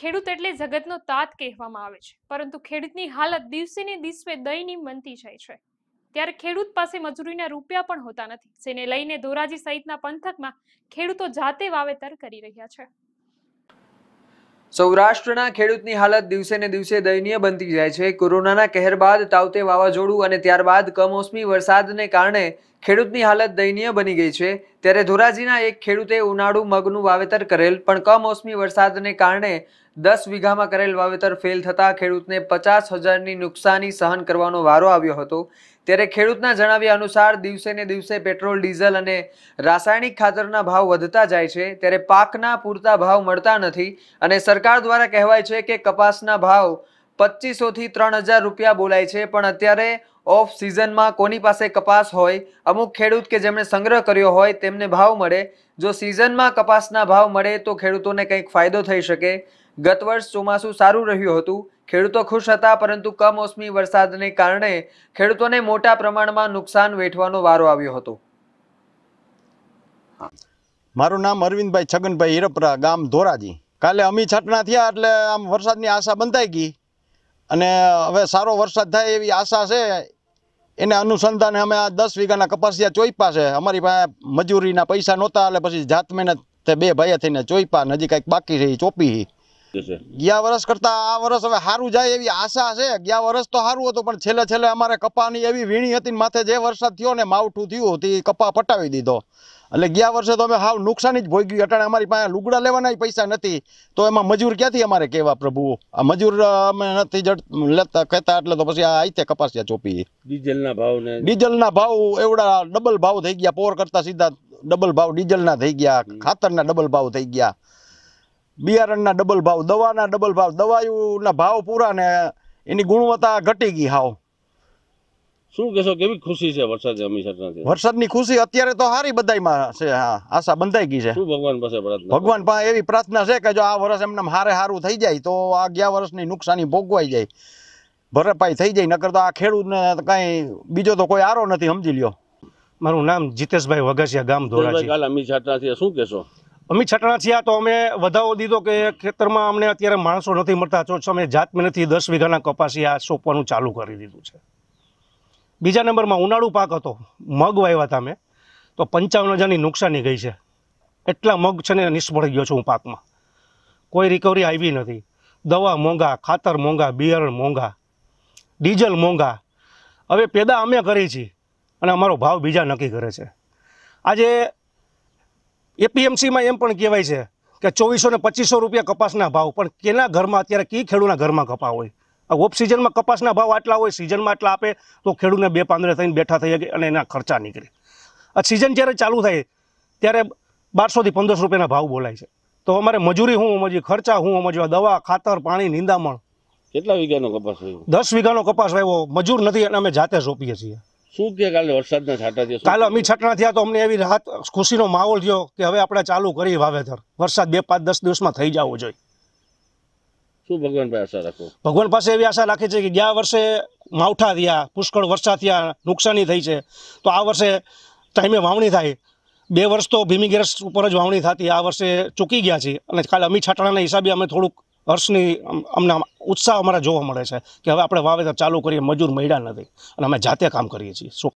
ખેડૂત એટલે જગતનો તાત કહેવામાં આવે છે પરંતુ ખેડૂતની હાલત દિવસે ને દિવસે દયની બનતી જાય છે ત્યારે ખેડૂત પાસે મજૂરીના રૂપિયા પણ હોતા નથી જેને લઈને ધોરાજી સહિતના પંથકમાં ખેડૂતો જાતે વાવેતર કરી રહ્યા છે સૌરાષ્ટ્રના ખેડૂતની હાલત દિવસે ને દિવસે દયનીય બનતી જાય છે કોરોનાના કહેર બાદ તાવતે વાવાઝોડું અને ત્યારબાદ કમોસમી વરસાદને કારણે ખેડૂતની હાલત દયનીય બની ગઈ છે ત્યારે ધોરાજીના એક ખેડૂતે ઉનાળુ મગનું વાવેતર કરેલ પણ કમોસમી વરસાદને કારણે દસ વીઘામાં કરેલ વાવેતર ફેલ થતાં ખેડૂતને પચાસ હજારની નુકસાની સહન કરવાનો વારો આવ્યો હતો ત્યારે ખેડૂતના જણાવ્યા અનુસાર દિવસે ને દિવસે પેટ્રોલ ડીઝલ અને રાસાયણિક ખાતરના ભાવ વધતા જાય છે ત્યારે પાકના પૂરતા ભાવ મળતા નથી અને સરકાર દ્વારા કહેવાય છે કે કપાસના ભાવ પચીસોથી ત્રણ હજાર રૂપિયા બોલાય છે પણ અત્યારે ઓફ સિઝનમાં કોની પાસે કપાસ હોય અમુક ખેડૂત કે જેમણે સંગ્રહ કર્યો હોય તેમને ભાવ મળે જો સિઝનમાં કપાસના ભાવ મળે તો ખેડૂતોને કંઈક ફાયદો થઈ શકે ગત વર્ષ ચોમાસું સારું રહ્યું હતું ખેડૂતો ખુશ હતા પરંતુ કમોસમી વરસાદને કારણે ખેડૂતોને મોટા પ્રમાણમાં નુકસાન વેઠવાનો વારો આવ્યો હતો મારું નામ અરવિંદભાઈ છગનભાઈ હિરપરા ગામ ધોરાજી કાલે અમી છટણા થયા એટલે આમ વરસાદની આશા બંધાઈ ગઈ અને હવે સારો વરસાદ થાય એવી આશા છે એને અનુસંધાને અમે આ દસ વીઘાના કપાસિયા ચોઈપા છે અમારી પાસે મજૂરીના પૈસા નહોતા એટલે પછી જાત મહેનત તે બે ભાઈએ થઈને ચોઈપા નજીક કંઈક બાકી છે એ ચોપી ગયા વર્ષ કરતા આ વર્ષ હવે સારું જાય એવી આશા છે ગયા વર્ષ તો સારું હતું પણ છેલ્લે છેલ્લે અમારે કપાની એવી વીણી હતી માથે જે વરસાદ થયો ને માવઠું થયું તે કપા પટાવી દીધો એટલે ગયા વર્ષે તો અમે હાવ નુકસાની જ ભોગ્યું અટાણે અમારી પાસે લુગડા લેવાના પૈસા નથી તો એમાં મજૂર ક્યાંથી અમારે કહેવા પ્રભુ આ મજૂર અમે નથી લેતા કહેતા એટલે તો પછી આ આઈતે કપાસિયા ચોપી ડીઝલના ભાવ ને ડીઝલના ભાવ એવડા ડબલ ભાવ થઈ ગયા પોર કરતા સીધા ડબલ ભાવ ડીઝલના થઈ ગયા ખાતરના ડબલ ભાવ થઈ ગયા બિયારણના ડબલ ભાવ દવાના ડબલ ભાવ દવાયુના ભાવ પૂરા ને એની ગુણવત્તા ઘટી ગઈ હાવ શું કહેશો કેવી ખુશી છે વરસાદ જમી વરસાદની ખુશી અત્યારે તો સારી બધાયમાં છે હા આશા બંધાઈ ગઈ છે શું ભગવાન પાસે ભગવાન પાસે એવી પ્રાર્થના છે કે જો આ વર્ષ એમને હારે હારું થઈ જાય તો આ ગયા વર્ષની નુકસાની ભોગવાઈ જાય ભરપાઈ થઈ જાય નકર તો આ ખેડૂત ને કઈ બીજો તો કોઈ આરો નથી સમજી લ્યો મારું નામ જીતેશભાઈ વગાસિયા ગામ ધોરાજી કાલ અમી છાટનાથી શું કહેશો અમિત છટણા છીએ તો અમે વધાવો દીધો કે ખેતરમાં અમને અત્યારે માણસો નથી મળતા છો અમે જાત નથી દસ વીઘાના કપાસી સોંપવાનું ચાલુ કરી દીધું છે બીજા નંબરમાં ઉનાળુ પાક હતો મગ વાવ્યા હતા મેં તો પંચાવન હજારની નુકસાની ગઈ છે એટલા મગ છે ને નિષ્ફળ ગયો છું હું પાકમાં કોઈ રિકવરી આવી નથી દવા મોંઘા ખાતર મોંઘા બિયારણ મોંઘા ડીઝલ મોંઘા હવે પેદા અમે કરી છીએ અને અમારો ભાવ બીજા નક્કી કરે છે આજે એપીએમસીમાં એમ પણ કહેવાય છે કે ચોવીસો ને પચીસો રૂપિયા કપાસના ભાવ પણ કેના ઘરમાં અત્યારે કી ખેડૂના ઘરમાં કપા હોય ઓફ સિઝનમાં કપાસના ભાવ આટલા હોય સિઝનમાં આટલા આપે તો ખેડૂતને બે પાંદરે થઈને બેઠા થઈ શકે અને એના ખર્ચા નીકળે આ સિઝન જ્યારે ચાલુ થાય ત્યારે બારસોથી પંદરસો રૂપિયાના ભાવ બોલાય છે તો અમારે મજૂરી હું મજી ખર્ચા હું મજવા દવા ખાતર પાણી નિંદામણ કેટલા વીઘાનો કપાસ દસ વીઘાનો કપાસ આવ્યો મજૂર નથી અને અમે જાતે સોંપીએ છીએ શું કે કાલે વરસાદના છાંટા થયા કાલે અમી છટણા થયા તો અમને એવી રાહત ખુશીનો માહોલ થયો કે હવે આપણે ચાલુ કરીએ વાવેતર વરસાદ બે પાંચ દસ દિવસમાં થઈ જવો જોઈએ શું ભગવાન પાસે આશા રાખો ભગવાન પાસે એવી આશા રાખે છે કે ગયા વર્ષે માવઠા થયા પુષ્કળ વરસાદ થયા નુકસાની થઈ છે તો આ વર્ષે ટાઈમે વાવણી થાય બે વર્ષ તો ભીમી ભીમીગેરસ ઉપર જ વાવણી થતી આ વર્ષે ચૂકી ગયા છે અને કાલે અમી છાટણાના હિસાબે અમે થોડુંક હર્ષની અમને ઉત્સાહ અમારા જોવા મળે છે કે હવે આપણે વાવેતર ચાલુ કરીએ મજૂર મળ્યા નથી અને અમે જાતે કામ કરીએ છીએ